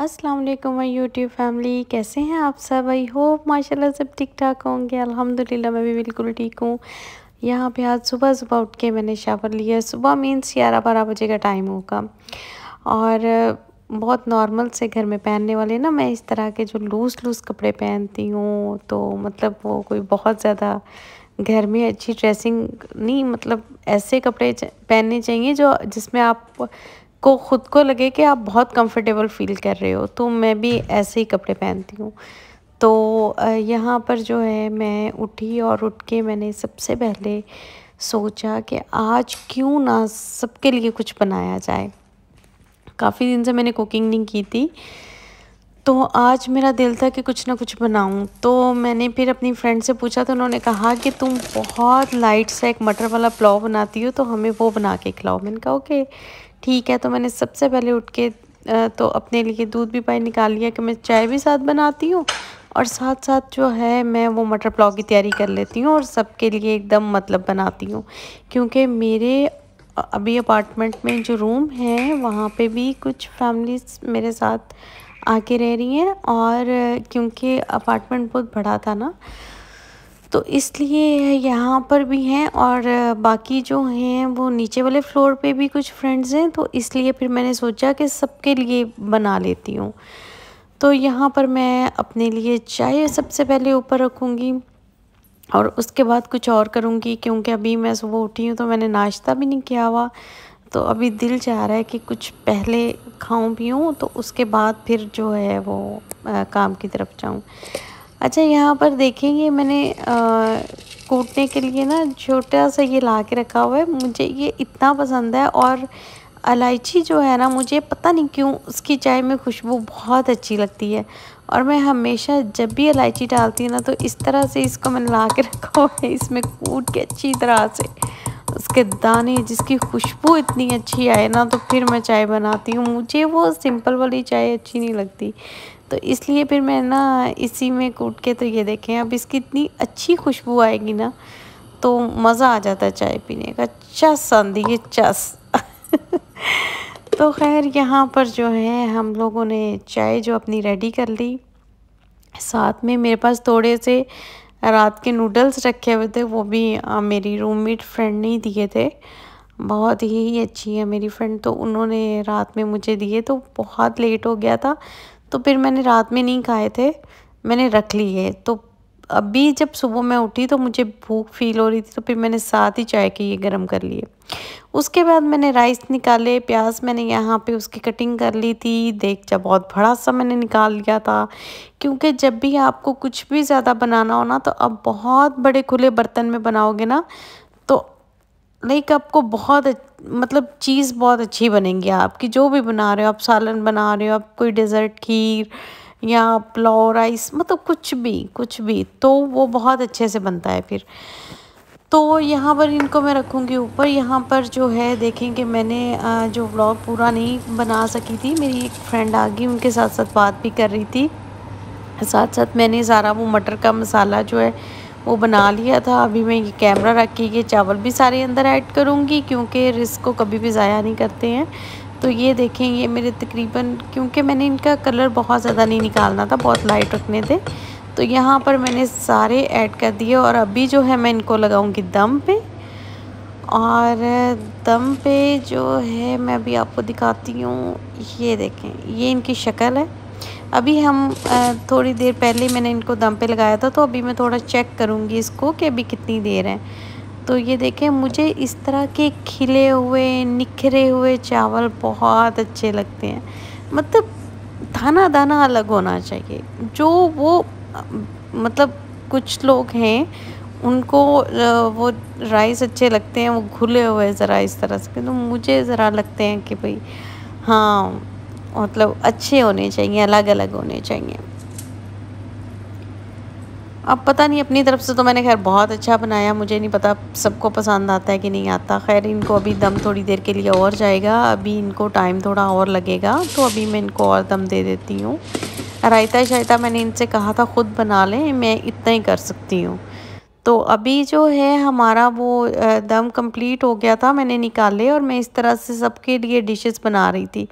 अस्सलाम वालेकुम my YouTube family कैसे हैं आप सब आई होप माशाल्लाह सब ठीक ठाक होंगे अल्हम्दुलिल्लाह मैं भी बिल्कुल ठीक हूँ यहाँ पे आज सुबह सुबह उठ के मैंने शावर लिया सुबह मीन्स ग्यारह बारह बजे का टाइम होगा और बहुत नॉर्मल से घर में पहनने वाले ना मैं इस तरह के जो लूज़ लूज़ कपड़े पहनती हूँ तो मतलब वो कोई बहुत ज़्यादा घर में अच्छी ड्रेसिंग नहीं मतलब ऐसे कपड़े पहनने चाहिए जो जिसमें आप को ख़ुद को लगे कि आप बहुत कंफर्टेबल फील कर रहे हो तो मैं भी ऐसे ही कपड़े पहनती हूँ तो यहाँ पर जो है मैं उठी और उठ के मैंने सबसे पहले सोचा कि आज क्यों ना सबके लिए कुछ बनाया जाए काफ़ी दिन से मैंने कुकिंग नहीं की थी तो आज मेरा दिल था कि कुछ ना कुछ बनाऊं तो मैंने फिर अपनी फ्रेंड से पूछा तो उन्होंने कहा कि तुम बहुत लाइट सा एक मटर वाला पुलाव बनाती हो तो हमें वो बना के खिलाओ मैंने कहा ओके ठीक है तो मैंने सबसे पहले उठ के तो अपने लिए दूध भी पाई निकाल लिया कि मैं चाय भी साथ बनाती हूँ और साथ साथ जो है मैं वो मटर पुलाव की तैयारी कर लेती हूँ और सबके लिए एकदम मतलब बनाती हूँ क्योंकि मेरे अभी अपार्टमेंट में जो रूम है वहाँ पे भी कुछ फैमिलीज मेरे साथ आके रह रही हैं और क्योंकि अपार्टमेंट बहुत बड़ा था ना तो इसलिए यहाँ पर भी हैं और बाकी जो हैं वो नीचे वाले फ्लोर पे भी कुछ फ्रेंड्स हैं तो इसलिए फिर मैंने सोचा कि सबके लिए बना लेती हूँ तो यहाँ पर मैं अपने लिए चाय सबसे पहले ऊपर रखूँगी और उसके बाद कुछ और करूँगी क्योंकि अभी मैं सुबह उठी हूँ तो मैंने नाश्ता भी नहीं किया हुआ तो अभी दिल चाह रहा है कि कुछ पहले खाऊं पीऊं तो उसके बाद फिर जो है वो आ, काम की तरफ जाऊं अच्छा यहाँ पर देखेंगे मैंने कूटने के लिए ना छोटा सा ये ला के रखा हुआ है मुझे ये इतना पसंद है और इलायची जो है ना मुझे पता नहीं क्यों उसकी चाय में खुशबू बहुत अच्छी लगती है और मैं हमेशा जब भी इलायची डालती हूँ ना तो इस तरह से इसको मैंने ला के रखा हुआ है इसमें कूट के अच्छी तरह से उसके दाने जिसकी खुशबू इतनी अच्छी आए ना तो फिर मैं चाय बनाती हूँ मुझे वो सिंपल वाली चाय अच्छी नहीं लगती तो इसलिए फिर मैं ना इसी में कूट के तो ये देखें अब इसकी इतनी अच्छी खुशबू आएगी ना तो मज़ा आ जाता है चाय पीने का चस आंधी ये चस तो खैर यहाँ पर जो है हम लोगों ने चाय जो अपनी रेडी कर ली साथ में मेरे पास थोड़े से रात के नूडल्स रखे हुए थे वो भी आ, मेरी रूममेट फ्रेंड ने ही दिए थे बहुत ही अच्छी है मेरी फ्रेंड तो उन्होंने रात में मुझे दिए तो बहुत लेट हो गया था तो फिर मैंने रात में नहीं खाए थे मैंने रख लिए तो अभी जब सुबह मैं उठी तो मुझे भूख फील हो रही थी तो फिर मैंने साथ ही चाय के ये गर्म कर लिए उसके बाद मैंने राइस निकाले प्याज मैंने यहाँ पे उसकी कटिंग कर ली थी देख जब बहुत बड़ा सा मैंने निकाल लिया था क्योंकि जब भी आपको कुछ भी ज़्यादा बनाना हो ना तो अब बहुत बड़े खुले बर्तन में बनाओगे ना लाइक आपको बहुत मतलब चीज़ बहुत अच्छी बनेंगी आपकी जो भी बना रहे हो आप सालन बना रहे हो आप कोई डिज़र्ट खीर या पुलाव राइस मतलब कुछ भी कुछ भी तो वो बहुत अच्छे से बनता है फिर तो यहाँ पर इनको मैं रखूँगी ऊपर यहाँ पर जो है देखें कि मैंने जो व्लॉग पूरा नहीं बना सकी थी मेरी एक फ्रेंड आ गई उनके साथ साथ बात भी कर रही थी साथ साथ मैंने सारा वो मटर का मसाला जो है वो बना लिया था अभी मैं ये कैमरा रख के ये चावल भी सारे अंदर ऐड करूँगी क्योंकि रिस्क को कभी भी ज़ाया नहीं करते हैं तो ये देखें ये मेरे तकरीबन क्योंकि मैंने इनका कलर बहुत ज़्यादा नहीं निकालना था बहुत लाइट रखने थे तो यहाँ पर मैंने सारे ऐड कर दिए और अभी जो है मैं इनको लगाऊँगी दम पे और दम पे जो है मैं अभी आपको दिखाती हूँ ये देखें ये इनकी शक्ल है अभी हम थोड़ी देर पहले मैंने इनको दम पे लगाया था तो अभी मैं थोड़ा चेक करूँगी इसको कि अभी कितनी देर है तो ये देखें मुझे इस तरह के खिले हुए निखरे हुए चावल बहुत अच्छे लगते हैं मतलब दाना दाना अलग होना चाहिए जो वो मतलब कुछ लोग हैं उनको वो राइस अच्छे लगते हैं वो घुले हुए ज़रा इस तरह से तो मुझे ज़रा लगते हैं कि भाई हाँ मतलब अच्छे होने चाहिए अलग अलग होने चाहिए अब पता नहीं अपनी तरफ से तो मैंने खैर बहुत अच्छा बनाया मुझे नहीं पता सबको पसंद आता है कि नहीं आता खैर इनको अभी दम थोड़ी देर के लिए और जाएगा अभी इनको टाइम थोड़ा और लगेगा तो अभी मैं इनको और दम दे देती हूँ रायता शायता मैंने इनसे कहा था ख़ुद बना लें मैं इतना ही कर सकती हूँ तो अभी जो है हमारा वो दम कंप्लीट हो गया था मैंने निकाले और मैं इस तरह से सबके लिए डिशेज़ बना रही थी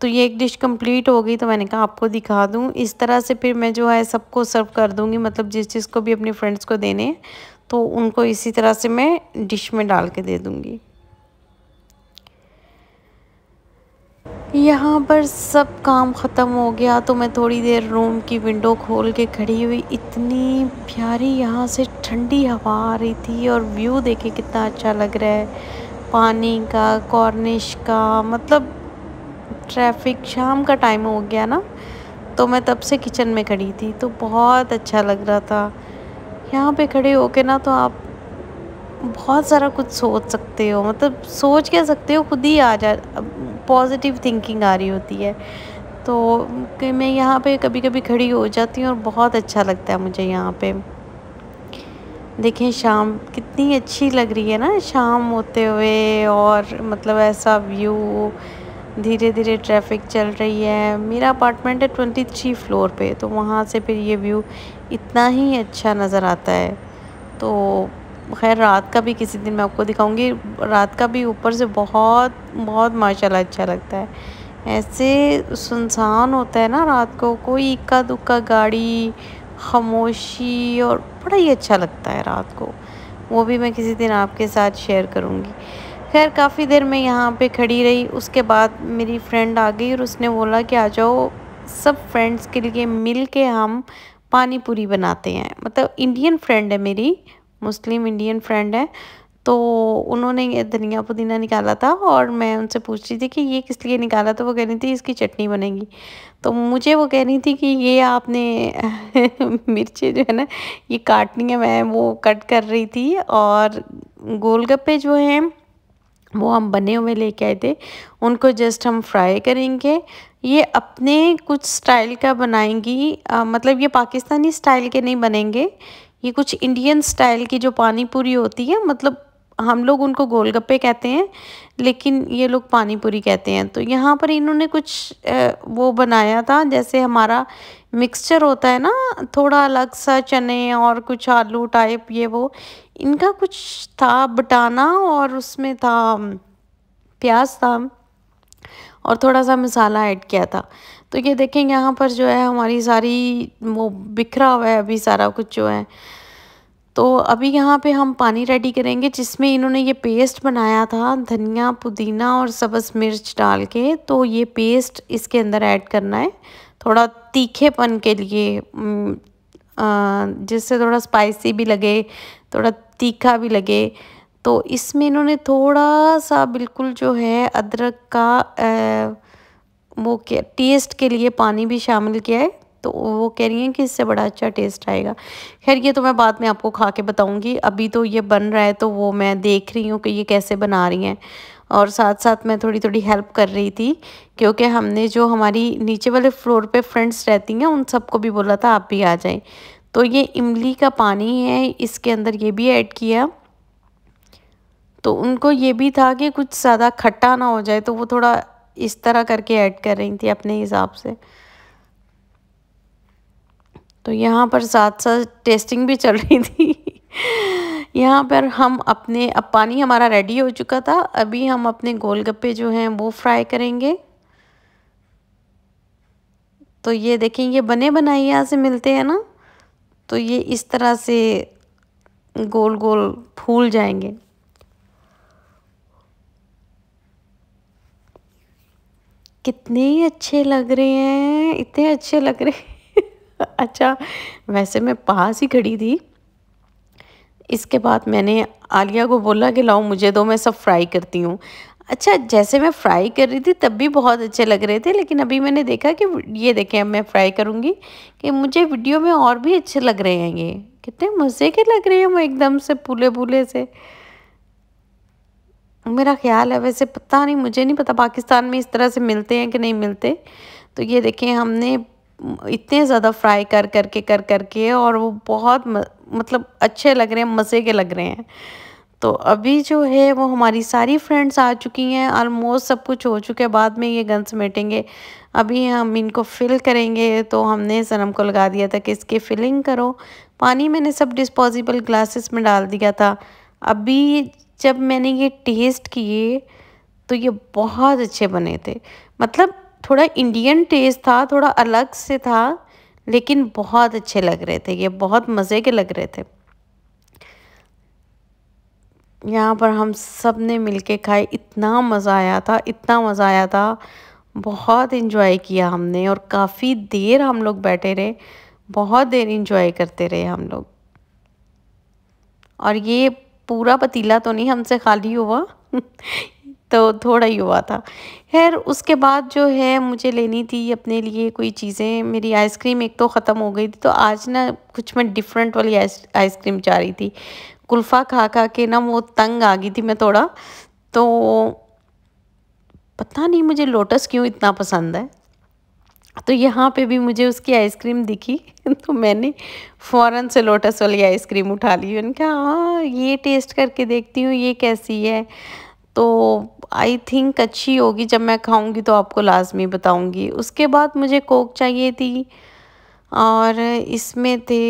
तो ये एक डिश कंप्लीट हो गई तो मैंने कहा आपको दिखा दूँ इस तरह से फिर मैं जो है सबको सर्व कर दूँगी मतलब जिस चीज़ को भी अपने फ्रेंड्स को देने तो उनको इसी तरह से मैं डिश में डाल के दे दूँगी यहाँ पर सब काम ख़त्म हो गया तो मैं थोड़ी देर रूम की विंडो खोल के खड़ी हुई इतनी प्यारी यहाँ से ठंडी हवा आ रही थी और व्यू देखे कितना अच्छा लग रहा है पानी का कॉर्निश का मतलब ट्रैफिक शाम का टाइम हो गया ना तो मैं तब से किचन में खड़ी थी तो बहुत अच्छा लग रहा था यहाँ पे खड़े होके ना तो आप बहुत सारा कुछ सोच सकते हो मतलब सोच क्या सकते हो खुद ही आ जा पॉजिटिव थिंकिंग आ रही होती है तो कि मैं यहाँ पे कभी कभी खड़ी हो जाती हूँ और बहुत अच्छा लगता है मुझे यहाँ पे देखें शाम कितनी अच्छी लग रही है ना शाम होते हुए और मतलब ऐसा व्यू धीरे धीरे ट्रैफिक चल रही है मेरा अपार्टमेंट है ट्वेंटी थ्री फ्लोर पे तो वहाँ से फिर ये व्यू इतना ही अच्छा नज़र आता है तो खैर रात का भी किसी दिन मैं आपको दिखाऊंगी रात का भी ऊपर से बहुत बहुत माशाल्लाह अच्छा लगता है ऐसे सुनसान होता है ना रात को कोई इक्का दुक्का गाड़ी खामोशी और बड़ा ही अच्छा लगता है रात को वो भी मैं किसी दिन आपके साथ शेयर करूँगी खैर काफ़ी देर मैं यहाँ पे खड़ी रही उसके बाद मेरी फ्रेंड आ गई और उसने बोला कि आ जाओ सब फ्रेंड्स के लिए मिल के हम पानी पूरी बनाते हैं मतलब इंडियन फ्रेंड है मेरी मुस्लिम इंडियन फ्रेंड है तो उन्होंने ये धनिया पुदीना निकाला था और मैं उनसे पूछ रही थी कि ये किस लिए निकाला तो वो कह रही थी इसकी चटनी बनेगी तो मुझे वो कह रही थी कि ये आपने मिर्ची जो है ना ये काटनी है मैं वो कट कर रही थी और गोलगप्पे जो हैं वो हम बने हुए लेके आए थे उनको जस्ट हम फ्राई करेंगे ये अपने कुछ स्टाइल का बनाएंगी आ, मतलब ये पाकिस्तानी स्टाइल के नहीं बनेंगे ये कुछ इंडियन स्टाइल की जो पानी पूरी होती है मतलब हम लोग उनको गोलगप्पे कहते हैं लेकिन ये लोग पानी पूरी कहते हैं तो यहाँ पर इन्होंने कुछ वो बनाया था जैसे हमारा मिक्सचर होता है ना थोड़ा अलग सा चने और कुछ आलू टाइप ये वो इनका कुछ था बटाना और उसमें था प्याज था और थोड़ा सा मसाला ऐड किया था तो ये देखें यहाँ पर जो है हमारी सारी वो बिखरा हुआ है अभी सारा कुछ जो है तो अभी यहाँ पे हम पानी रेडी करेंगे जिसमें इन्होंने ये पेस्ट बनाया था धनिया पुदीना और सब्ज़ मिर्च डाल के तो ये पेस्ट इसके अंदर ऐड करना है थोड़ा तीखेपन के लिए जिससे थोड़ा स्पाइसी भी लगे थोड़ा तीखा भी लगे तो इसमें इन्होंने थोड़ा सा बिल्कुल जो है अदरक का आ, वो किया टेस्ट के लिए पानी भी शामिल किया है तो वो कह रही हैं कि इससे बड़ा अच्छा टेस्ट आएगा खैर ये तो मैं बाद में आपको खा के बताऊँगी अभी तो ये बन रहा है तो वो मैं देख रही हूँ कि ये कैसे बना रही हैं और साथ साथ मैं थोड़ी थोड़ी हेल्प कर रही थी क्योंकि हमने जो हमारी नीचे वाले फ्लोर पे फ्रेंड्स रहती हैं उन सबको भी बोला था आप भी आ जाएं तो ये इमली का पानी है इसके अंदर ये भी ऐड किया तो उनको ये भी था कि कुछ ज़्यादा खट्टा ना हो जाए तो वो थोड़ा इस तरह करके ऐड कर रही थी अपने हिसाब से तो यहाँ पर साथ साथ टेस्टिंग भी चल रही थी यहाँ पर हम अपने अब पानी हमारा रेडी हो चुका था अभी हम अपने गोलगप्पे जो हैं वो फ्राई करेंगे तो ये देखें ये बने बनाए यहाँ से मिलते हैं ना तो ये इस तरह से गोल गोल फूल जाएंगे कितने अच्छे लग रहे हैं इतने अच्छे लग रहे हैं अच्छा वैसे मैं पास ही खड़ी थी इसके बाद मैंने आलिया को बोला कि लाओ मुझे दो मैं सब फ्राई करती हूँ अच्छा जैसे मैं फ्राई कर रही थी तब भी बहुत अच्छे लग रहे थे लेकिन अभी मैंने देखा कि ये देखें अब मैं फ्राई करूँगी कि मुझे वीडियो में और भी अच्छे लग रहे हैं ये कितने मज़े के लग रहे हैं वो एकदम से पुले पूले से मेरा ख्याल है वैसे पता नहीं मुझे नहीं पता पाकिस्तान में इस तरह से मिलते हैं कि नहीं मिलते तो ये देखें हमने इतने ज़्यादा फ्राई कर करके कर करके कर और वो बहुत म, मतलब अच्छे लग रहे हैं मज़े के लग रहे हैं तो अभी जो है वो हमारी सारी फ्रेंड्स आ चुकी हैं ऑलमोस्ट सब कुछ हो चुके बाद में ये गन समेटेंगे अभी हम इनको फिल करेंगे तो हमने सनम को लगा दिया था कि इसकी फिलिंग करो पानी मैंने सब डिस्पोजिबल ग्लासेस में डाल दिया था अभी जब मैंने ये टेस्ट किए तो ये बहुत अच्छे बने थे मतलब थोड़ा इंडियन टेस्ट था थोड़ा अलग से था लेकिन बहुत अच्छे लग रहे थे ये बहुत मज़े के लग रहे थे यहाँ पर हम सब ने मिल के खाए इतना मज़ा आया था इतना मज़ा आया था बहुत इन्जॉय किया हमने और काफ़ी देर हम लोग बैठे रहे बहुत देर इन्जॉय करते रहे हम लोग और ये पूरा पतीला तो नहीं हमसे खाली हुआ तो थोड़ा ही हुआ था खैर उसके बाद जो है मुझे लेनी थी अपने लिए कोई चीज़ें मेरी आइसक्रीम एक तो ख़त्म हो गई थी तो आज ना कुछ मैं डिफरेंट वाली आइसक्रीम चाह रही थी कुल्फ़ा खा खा के ना वो तंग आ गई थी मैं थोड़ा तो पता नहीं मुझे लोटस क्यों इतना पसंद है तो यहाँ पे भी मुझे उसकी आइसक्रीम दिखी तो मैंने फ़ौरन से लोटस वाली आइसक्रीम उठा ली मैंने कहा हाँ ये टेस्ट करके देखती हूँ ये कैसी है तो आई थिंक अच्छी होगी जब मैं खाऊंगी तो आपको लाजमी बताऊंगी उसके बाद मुझे कोक चाहिए थी और इसमें थे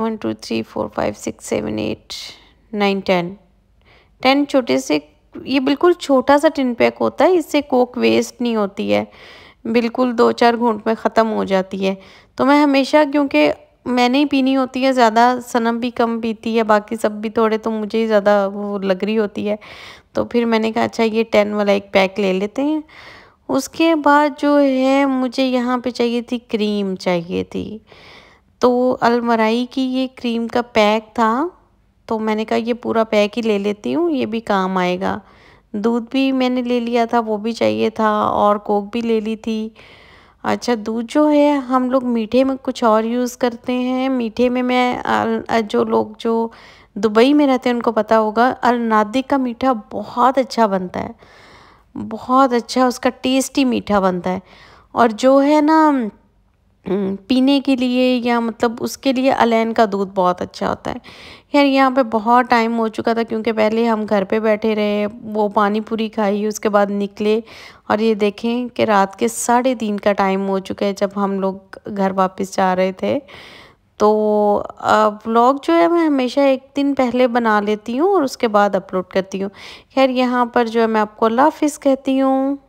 one two three four five six seven eight nine ten ten छोटे से ये बिल्कुल छोटा सा टिन पैक होता है इससे कोक वेस्ट नहीं होती है बिल्कुल दो चार घूंट में ख़त्म हो जाती है तो मैं हमेशा क्योंकि मैंने ही पीनी होती है ज़्यादा सनम भी कम पीती है बाकी सब भी थोड़े तो मुझे ही ज़्यादा वो लग रही होती है तो फिर मैंने कहा अच्छा ये टेन वाला एक पैक ले लेते हैं उसके बाद जो है मुझे यहाँ पे चाहिए थी क्रीम चाहिए थी तो अलमराई की ये क्रीम का पैक था तो मैंने कहा ये पूरा पैक ही ले लेती हूँ ये भी काम आएगा दूध भी मैंने ले लिया था वो भी चाहिए था और कोक भी ले ली थी अच्छा दूध जो है हम लोग मीठे में कुछ और यूज़ करते हैं मीठे में मैं जो लोग जो दुबई में रहते हैं उनको पता होगा नादिक का मीठा बहुत अच्छा बनता है बहुत अच्छा उसका टेस्टी मीठा बनता है और जो है ना पीने के लिए या मतलब उसके लिए अलैन का दूध बहुत अच्छा होता है खैर यहाँ पे बहुत टाइम हो चुका था क्योंकि पहले हम घर पे बैठे रहे वो पानी पूरी खाई उसके बाद निकले और ये देखें कि रात के साढ़े तीन का टाइम हो चुका है जब हम लोग घर वापस जा रहे थे तो ब्लॉग जो है मैं हमेशा एक दिन पहले बना लेती हूँ और उसके बाद अपलोड करती हूँ खैर यहाँ पर जो है मैं आपको अल्लाह हाफिज़ कहती हूँ